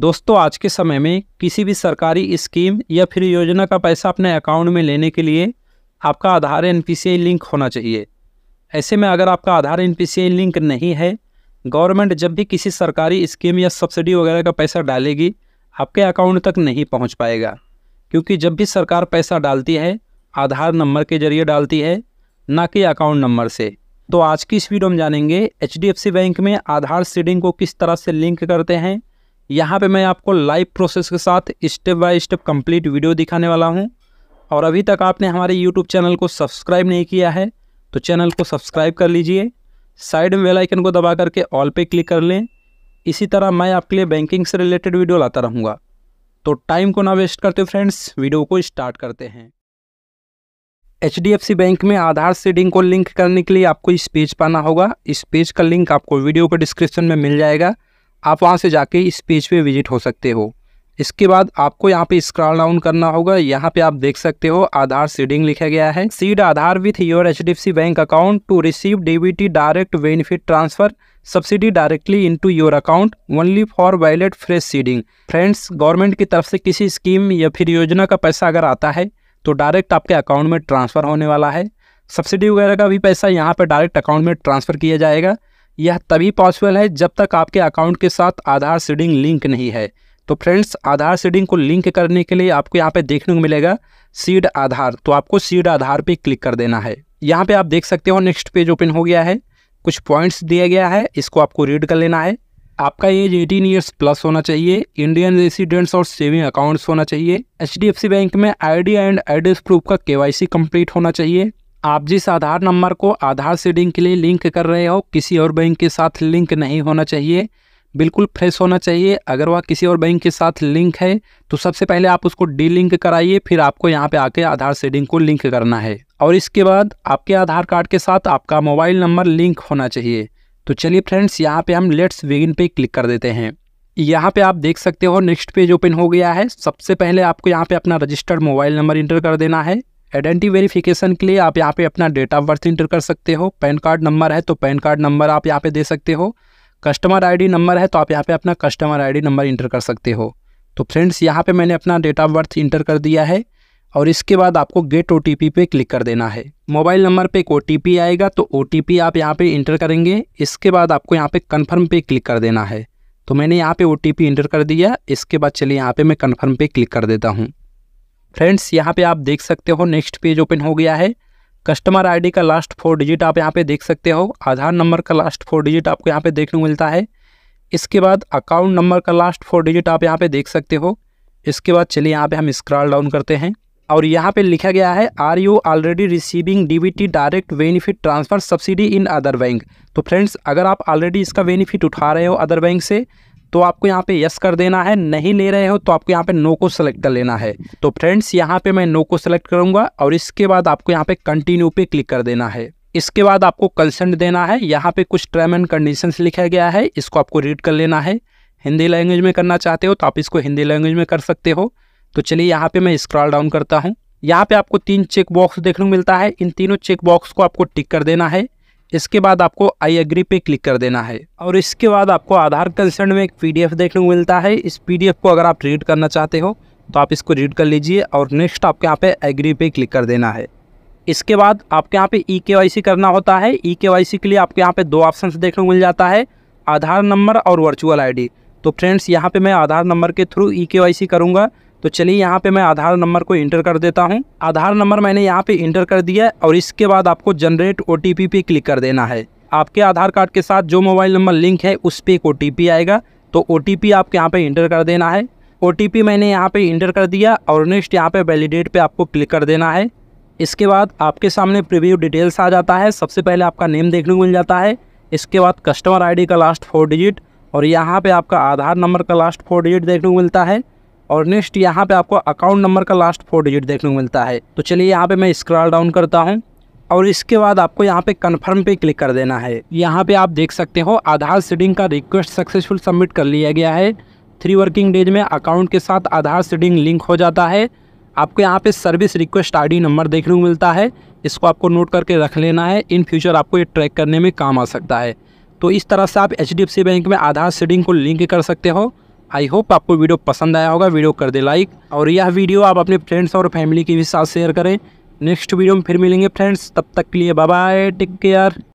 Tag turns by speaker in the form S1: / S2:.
S1: दोस्तों आज के समय में किसी भी सरकारी स्कीम या फिर योजना का पैसा अपने अकाउंट में लेने के लिए आपका आधार एन लिंक होना चाहिए ऐसे में अगर आपका आधार एन लिंक नहीं है गवर्नमेंट जब भी किसी सरकारी स्कीम या सब्सिडी वगैरह का पैसा डालेगी आपके अकाउंट तक नहीं पहुंच पाएगा क्योंकि जब भी सरकार पैसा डालती है आधार नंबर के जरिए डालती है ना कि अकाउंट नंबर से तो आज की इस वीडियो में जानेंगे एच बैंक में आधार सीडिंग को किस तरह से लिंक करते हैं यहाँ पे मैं आपको लाइव प्रोसेस के साथ step by step complete video दिखाने वाला हूँ और अभी तक आपने हमारे यूट्यूब चैनल को सब्सक्राइब नहीं किया है तो चैनल को सब्सक्राइब कर लीजिए साइड में वेलाइकन को दबा करके ऑल पे क्लिक कर लें इसी तरह मैं आपके लिए बैंकिंग से रिलेटेड वीडियो लाता रहूँगा तो टाइम को ना वेस्ट करते फ्रेंड्स वीडियो को स्टार्ट करते हैं एच बैंक में आधार सीडिंग को लिंक करने के लिए आपको इस पेज पाना होगा इस पेज का लिंक आपको वीडियो के डिस्क्रिप्शन में मिल जाएगा आप वहाँ से जाके इस पेज पे विजिट हो सकते हो इसके बाद आपको यहाँ पे स्क्रॉल डाउन करना होगा यहाँ पे आप देख सकते हो आधार सीडिंग लिखा गया है seed Aadhaar with your H bank account to receive DBT direct benefit transfer subsidy directly into your account only for valid fresh seeding friends government की तरफ से किसी स्कीम या फिर योजना का पैसा अगर आता है तो डायरेक्ट आपके अकाउंट में ट्रांसफ़र होने वाला है सब्सिडी वगैरह का भी पैसा यहाँ पर डायरेक्ट अकाउंट में ट्रांसफ़र किया जाएगा यह तभी पॉसिबल है जब तक आपके अकाउंट के साथ आधार सीडिंग लिंक नहीं है तो फ्रेंड्स आधार सीडिंग को लिंक करने के लिए आपको यहाँ पे देखने को मिलेगा सीड आधार तो आपको सीड आधार पे क्लिक कर देना है यहाँ पे आप देख सकते हो नेक्स्ट पेज ओपन हो गया है कुछ पॉइंट्स दिया गया है इसको आपको रीड कर लेना है आपका एज 18 ईयर्स प्लस होना चाहिए इंडियन रेसिडेंट्स और सेविंग अकाउंट्स होना चाहिए एच बैंक में आई एंड एड्रेस प्रूफ का के कंप्लीट होना चाहिए आप जिस आधार नंबर को आधार सीडिंग के लिए लिंक कर रहे हो किसी और बैंक के साथ लिंक नहीं होना चाहिए बिल्कुल फ्रेश होना चाहिए अगर वह किसी और बैंक के साथ लिंक है तो सबसे पहले आप उसको डी लिंक कराइए फिर आपको यहाँ पे आके आधार सेडिंग को लिंक करना है और इसके बाद आपके आधार कार्ड के साथ आपका मोबाइल नंबर लिंक होना चाहिए तो चलिए फ्रेंड्स यहाँ पे हम लेट्स बिगिन पे क्लिक कर देते हैं यहाँ पे आप देख सकते हो नेक्स्ट पेज ओपन हो गया है सबसे पहले आपको यहाँ पे अपना रजिस्टर्ड मोबाइल नंबर इंटर कर देना है आइडेंटी वेरिफिकेशन के लिए आप यहाँ पे अपना डेट ऑफ बर्थ इंटर कर सकते हो पैन कार्ड नंबर है तो पैन कार्ड नंबर आप यहाँ पे दे सकते हो कस्टमर आईडी नंबर है तो आप यहाँ पे अपना कस्टमर आईडी नंबर इंटर कर सकते हो तो फ्रेंड्स यहाँ पे मैंने अपना डेट ऑफ बर्थ इंटर कर दिया है और इसके बाद आपको गेट ओ टी पे क्लिक कर देना है मोबाइल नंबर पर एक ओ आएगा तो ओ आप यहाँ पे इंटर करेंगे इसके बाद आपको यहाँ पे कन्फर्म पे क्लिक कर देना है तो मैंने यहाँ पे ओ इंटर कर दिया इसके बाद चलिए यहाँ पे मैं कन्फर्म पे क्लिक कर देता हूँ फ्रेंड्स यहाँ पे आप देख सकते हो नेक्स्ट पेज ओपन हो गया है कस्टमर आईडी का लास्ट फोर डिजिट आप यहाँ पे देख सकते हो आधार नंबर का लास्ट फोर डिजिट आपको यहाँ पे देखने को मिलता है इसके बाद अकाउंट नंबर का लास्ट फोर डिजिट आप यहाँ पे देख सकते हो इसके बाद चलिए यहाँ पे हम स्क्रॉल डाउन करते हैं और यहाँ पे लिखा गया है are you already receiving the direct benefit transfer subsidy in other bank तो फ्रेंड्स अगर आप ऑलरेडी इसका बेनिफिट उठा रहे हो अदर बैंक से तो आपको यहाँ पे यस कर देना है नहीं ले रहे हो तो आपको यहाँ पे नो को सेलेक्ट कर लेना है तो फ्रेंड्स यहाँ पे मैं नो को सेलेक्ट करूंगा और इसके बाद आपको यहाँ पे कंटिन्यू पे क्लिक कर देना है इसके बाद आपको कंसेंट देना है यहाँ पे कुछ टर्म एंड कंडीशन लिखा गया है इसको आपको रीड कर लेना है हिंदी लैंग्वेज में करना चाहते हो तो आप इसको हिंदी लैंग्वेज में कर सकते हो तो चलिए यहाँ पे मैं स्क्रॉल डाउन करता हूँ यहाँ पे आपको तीन चेक बॉक्स देखने को मिलता है इन तीनों चेक बॉक्स को आपको टिक कर देना है इसके बाद आपको आई एग्री पे क्लिक कर देना है और इसके बाद आपको आधार कंसर्न में एक पीडीएफ देखने को मिलता है इस पीडीएफ को अगर आप रीड करना चाहते हो तो आप इसको रीड कर लीजिए और नेक्स्ट आपके यहाँ पे एग्री पे क्लिक कर देना है इसके बाद आपके यहाँ पे ई के वाई सी करना होता है ई के वाई सी के लिए आपके यहाँ पे दो ऑप्शन देखने को मिल जाता है आधार नंबर और वर्चुअल डी तो फ्रेंड्स यहाँ पर मैं आधार नंबर के थ्रू ई के वाई सी करूँगा तो चलिए यहाँ पे मैं आधार नंबर को इंटर कर देता हूँ आधार नंबर मैंने यहाँ पे इंटर कर दिया है और इसके बाद आपको जनरेट ओ पे क्लिक कर देना है आपके आधार कार्ड के साथ जो मोबाइल नंबर लिंक है उस पर एक ओ आएगा तो ओ आपके यहाँ पर इंटर कर देना है ओ मैंने यहाँ पर इंटर कर दिया और नेक्स्ट यहाँ पर वैलिडेट पर आपको क्लिक कर देना है इसके बाद आपके सामने प्रीव्यू डिटेल्स आ जाता है सबसे पहले आपका नेम देखने को मिल जाता है इसके बाद कस्टमर आईडी का लास्ट फोर डिजिट और यहाँ पे आपका आधार नंबर का लास्ट फोर डिजिट देखने को मिलता है और नेक्स्ट यहाँ पे आपको अकाउंट नंबर का लास्ट फोर डिजिट देखने को मिलता है तो चलिए यहाँ पे मैं स्क्रॉल डाउन करता हूँ और इसके बाद आपको यहाँ पे कन्फर्म पे क्लिक कर देना है यहाँ पे आप देख सकते हो आधार सीडिंग का रिक्वेस्ट सक्सेसफुल सबमिट कर लिया गया है थ्री वर्किंग डेज में अकाउंट के साथ आधार सीडिंग लिंक हो जाता है आपको यहाँ पे सर्विस रिक्वेस्ट आईडी नंबर देखने को मिलता है इसको आपको नोट करके रख लेना है इन फ्यूचर आपको ये ट्रैक करने में काम आ सकता है तो इस तरह से आप एच बैंक में आधार सीडिंग को लिंक कर सकते हो आई होप आपको वीडियो पसंद आया होगा वीडियो कर दे लाइक और यह वीडियो आप अपने फ्रेंड्स और फैमिली के भी साथ शेयर करें नेक्स्ट वीडियो में फिर मिलेंगे फ्रेंड्स तब तक के लिए बाय टेक केयर